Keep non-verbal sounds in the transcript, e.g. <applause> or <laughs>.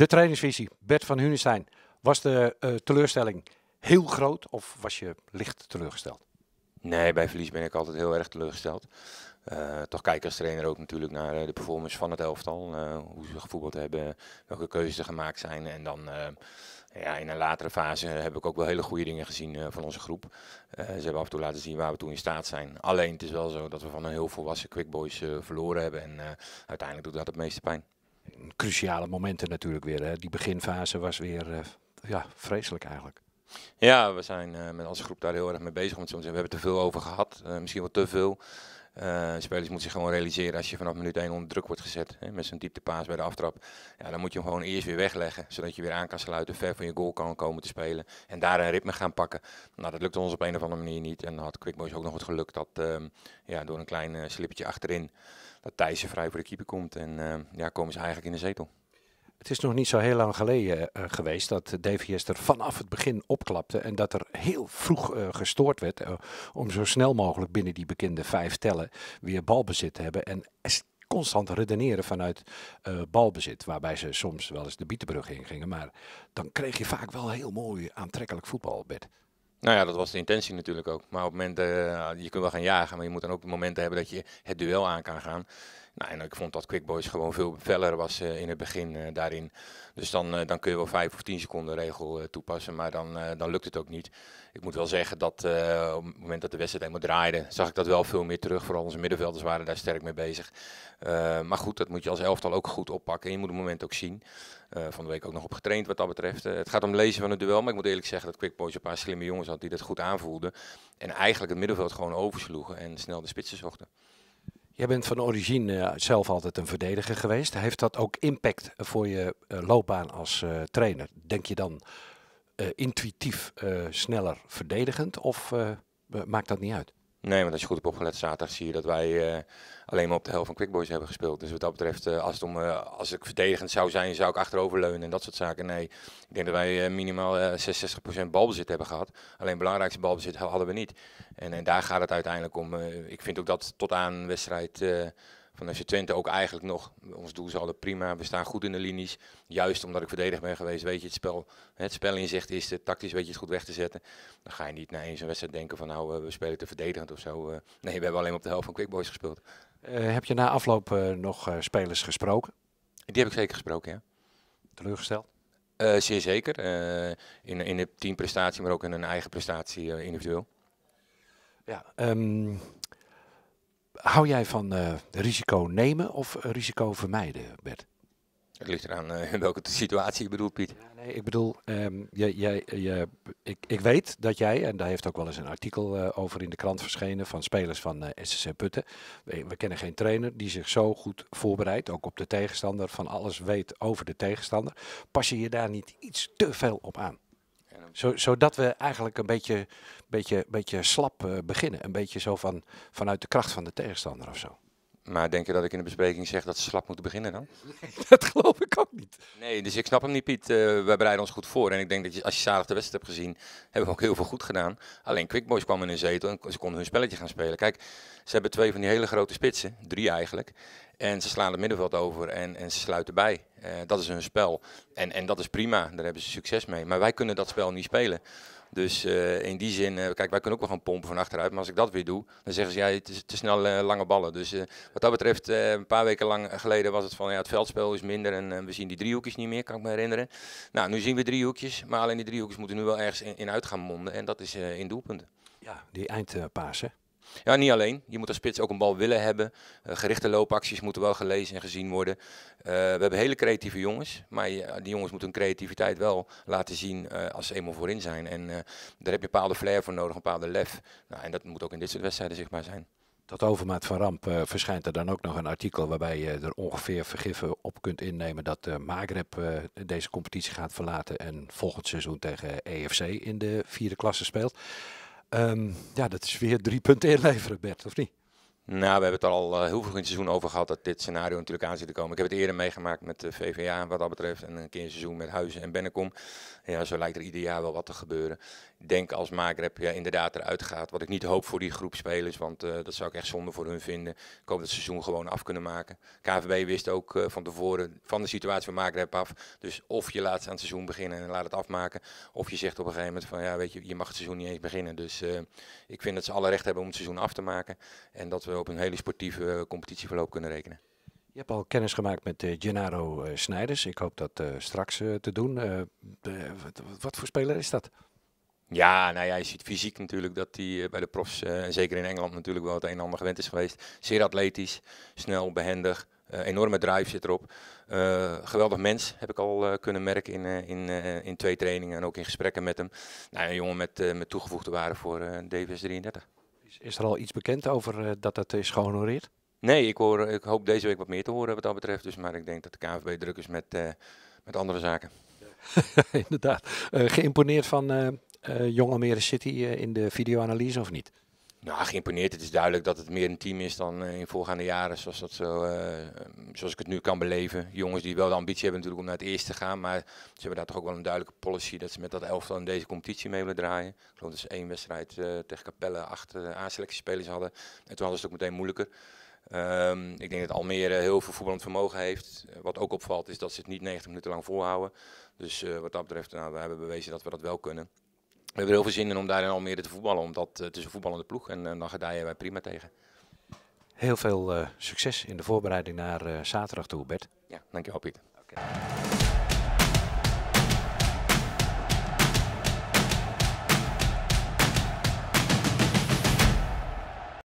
De trainingsvisie, Bert van Hunestein. Was de eh, teleurstelling heel groot of was je licht teleurgesteld? Nee, bij verlies ben ik altijd heel erg teleurgesteld. Uh, toch kijk als trainer ook natuurlijk naar eh, de performance van het elftal. hoe ze gevoetbald hebben, welke keuzes er gemaakt zijn. En dan ja, in een latere fase heb ik ook wel hele goede dingen gezien van onze groep. ze hebben af en toe laten zien waar we toe in staat zijn. Alleen het is wel zo dat we van een heel volwassen Quickboys uh, verloren hebben. En uiteindelijk doet dat het meeste pijn cruciale momenten natuurlijk weer. Hè? Die beginfase was weer eh, ja, vreselijk eigenlijk. Ja, we zijn eh, met onze groep daar heel erg mee bezig. Want we hebben er te veel over gehad. Eh, misschien wel te veel. Uh, spelers moeten zich gewoon realiseren als je vanaf minuut 1 onder druk wordt gezet. Hè, met zo'n dieptepaas bij de aftrap. Ja, dan moet je hem gewoon eerst weer wegleggen. Zodat je weer aan kan sluiten, ver van je goal kan komen te spelen. En daar een ritme gaan pakken. Nou, dat lukte ons op een of andere manier niet. En dan had Quickboys ook nog het geluk dat ehm, ja, door een klein eh, slippertje achterin... dat Thijssen vrij voor de keeper komt. En ehm, ja, komen ze eigenlijk in de zetel. Het is nog niet zo heel lang geleden eh, geweest dat DVS er vanaf het begin opklapte en dat er heel vroeg eh, gestoord werd eh, om zo snel mogelijk binnen die bekende vijf tellen weer balbezit te hebben en constant redeneren vanuit balbezit, waarbij ze soms wel eens de bietenbrug ingingen, maar dan kreeg je vaak wel heel mooi aantrekkelijk voetbal, Bert. Nou ja, dat was de intentie natuurlijk ook. Maar op momenten, je kunt wel gaan jagen, maar je moet dan ook momenten hebben dat je het duel aan kan gaan. Nou, en ik vond dat Quick Boys gewoon veel feller was eh, in het begin eh, daarin. Dus dan, eh, dan kun je wel 5 of 10 seconden regel toepassen, maar dan, dan lukt het ook niet. Ik moet wel zeggen dat op het moment dat de wedstrijd helemaal draaide, zag ik dat wel veel meer terug. Vooral onze middenvelders waren daar sterk mee bezig. maar goed, dat moet je als elftal ook goed oppakken. En je moet het moment ook zien. van de week ook nog op getraind wat dat betreft. het gaat om lezen van het duel. Maar ik moet eerlijk zeggen dat Quick Boys een paar slimme jongens had die dat goed aanvoelden. En eigenlijk het middenveld gewoon oversloegen en snel de spitsen zochten. Jij bent van origine eh, zelf altijd een verdediger geweest. Heeft dat ook impact eh, voor je eh, loopbaan als trainer? Denk je dan intuïtief sneller verdedigend of maakt dat niet uit? Nee, want als je goed hebt opgelet zaterdag zie je dat wij eh, alleen maar op de helft van Quickboys hebben gespeeld. Dus wat dat betreft, eh, als, het om, eh, als ik verdedigend zou zijn, zou ik achteroverleunen en dat soort zaken. Nee, ik denk dat wij minimaal 66% balbezit hebben gehad. Alleen belangrijkste balbezit hadden we niet. En, en daar gaat het uiteindelijk om. ik vind ook dat tot aan wedstrijd van je Twente ook eigenlijk nog, ons doel is prima, we staan goed in de linies. Juist omdat ik verdedigd ben geweest, weet je het spel, het spel inzicht is de tactisch weet je het goed weg te zetten. Dan ga je niet na eens een wedstrijd denken van nou, eh, we spelen te verdedigend of zo. Eh. Nee, we hebben alleen op de helft van Quickboys gespeeld. Eh, heb je na afloop nog spelers gesproken? Die heb ik zeker gesproken, ja. Teleurgesteld? zeer zeker. in, in de teamprestatie, maar ook in een eigen prestatie individueel. Ja, um Hou jij van eh, risico nemen of risico vermijden, Bert? Het ligt eraan eh, in welke situatie ik bedoel, Piet. Ja, nee, ik bedoel, ehm, jij, ik, ik, weet dat jij, en daar heeft ook wel eens een artikel eh, over in de krant verschenen van spelers van uh, SSC Putten. We, we, kennen geen trainer die zich zo goed voorbereidt, ook op de tegenstander, van alles weet over de tegenstander. Pas je je daar niet iets te veel op aan? Zo, zodat we eigenlijk een beetje, beetje, beetje slap eh, beginnen. Een beetje zo van, vanuit de kracht van de tegenstander of zo. Maar denk je dat ik in de bespreking zeg dat ze slap moeten beginnen dan? <laughs> dat geloof ik ook niet. Nee, dus ik snap hem niet, Piet. Eh, wij bereiden ons goed voor. En ik denk dat je, als je zaterdag de wedstrijd hebt gezien, hebben we ook heel veel goed gedaan. Alleen Quick Boys kwam in een zetel en ze konden hun spelletje gaan spelen. Kijk, ze hebben twee van die hele grote spitsen, drie eigenlijk. En ze slaan het middenveld over en, en ze sluiten bij. Eh, dat is hun spel. En, en dat is prima, daar hebben ze succes mee. Maar wij kunnen dat spel niet spelen. Dus eh, in die zin, eh, kijk, wij kunnen ook wel gaan pompen van achteruit. Maar als ik dat weer doe, dan zeggen ze, ja, het is te snel lange ballen. Dus wat dat betreft, een paar weken lang geleden was het van, ja, het veldspel is minder. En we zien die driehoekjes niet meer, kan ik me herinneren. Nou, nu zien we driehoekjes. Maar alleen die driehoekjes moeten nu wel ergens in, in uit gaan monden. En dat is in doelpunten. Ja, die eindpaas, hè? Ja, niet alleen. Je moet als spits ook een bal willen hebben. Eh, gerichte loopacties moeten wel gelezen en gezien worden. Eh, we hebben hele creatieve jongens. Maar die jongens moeten hun creativiteit wel laten zien eh, als ze eenmaal voorin zijn. En daar heb je een bepaalde flair voor nodig, een bepaalde lef. Nou, en dat moet ook in dit soort wedstrijden zichtbaar zijn. Tot overmaat van ramp verschijnt er dan ook nog een artikel waarbij je er ongeveer vergiffen op kunt innemen dat uh, Maghreb deze competitie gaat verlaten en volgend seizoen tegen EFC in de vierde klasse speelt. Um, ja, dat is weer drie punten inleveren, Bert, of niet? Nou, we hebben het er al eh, heel veel in het seizoen over gehad dat dit scenario natuurlijk aan zit te komen. Ik heb het eerder meegemaakt met de eh, VVA wat dat betreft en een keer een seizoen met Huizen en Bennekom. Ja, zo lijkt er ieder jaar wel wat te gebeuren. Ik denk als Magreb ja, inderdaad eruit gaat, wat ik niet hoop voor die groep spelers, want eh, dat zou ik echt zonde voor hun vinden. Ik hoop dat het seizoen gewoon af kunnen maken. KVB wist ook van tevoren van de situatie van Maakrep af. Dus of je laat aan het seizoen beginnen en laat het afmaken, of je zegt op een gegeven moment van ja, weet je, je mag het seizoen niet eens beginnen. Dus ik vind dat ze alle recht hebben om het seizoen af te maken en dat we we op een hele sportieve eh, competitieverloop kunnen rekenen. Je hebt al kennis gemaakt met uh, Gennaro eh, Snijders. Ik hoop dat straks te doen. Wat, wat, voor speler is dat? Ja, nou ja, je ziet fysiek natuurlijk dat hij bij de profs, en zeker in Engeland natuurlijk wel het een en ander gewend is geweest. Zeer atletisch, snel, behendig, enorme drive zit erop. geweldig mens, heb ik al kunnen merken in, in, in twee trainingen en ook in gesprekken met hem. Nou, een jongen met, met toegevoegde waarde voor DVS 33. Is er al iets bekend over eh, dat dat is gehonoreerd? Nee, ik, hoor, ik hoop deze week wat meer te horen wat dat betreft. Dus, maar ik denk dat de KNVB druk is met, eh, met andere zaken. <laughs> Inderdaad. Eh, geïmponeerd van Jong Almere City in de videoanalyse of niet? Nou, geïmponeerd. Het is duidelijk dat het meer een team is dan eh, in voorgaande jaren, zoals, dat zo, eh, zoals ik het nu kan beleven. Jongens die wel de ambitie hebben natuurlijk om naar het eerste te gaan, maar ze hebben daar toch ook wel een duidelijke policy dat ze met dat elftal in deze competitie mee willen draaien. Ik geloof dat ze één wedstrijd eh, tegen Capelle acht uh, A-selectiespelers hadden. En toen hadden ze het ook meteen moeilijker. Ehm, ik denk dat Almere heel veel voetballend vermogen heeft. Wat ook opvalt is dat ze het niet 90 minuten lang volhouden. Dus wat dat betreft, nou, we hebben bewezen dat we dat wel kunnen. We hebben heel veel zin in om daar in meer te voetballen, omdat eh, het is een voetballende ploeg en eh, dan gedijen wij prima tegen. Heel veel eh, succes in de voorbereiding naar zaterdag toe, Bert. Ja, dankjewel Piet. Okay.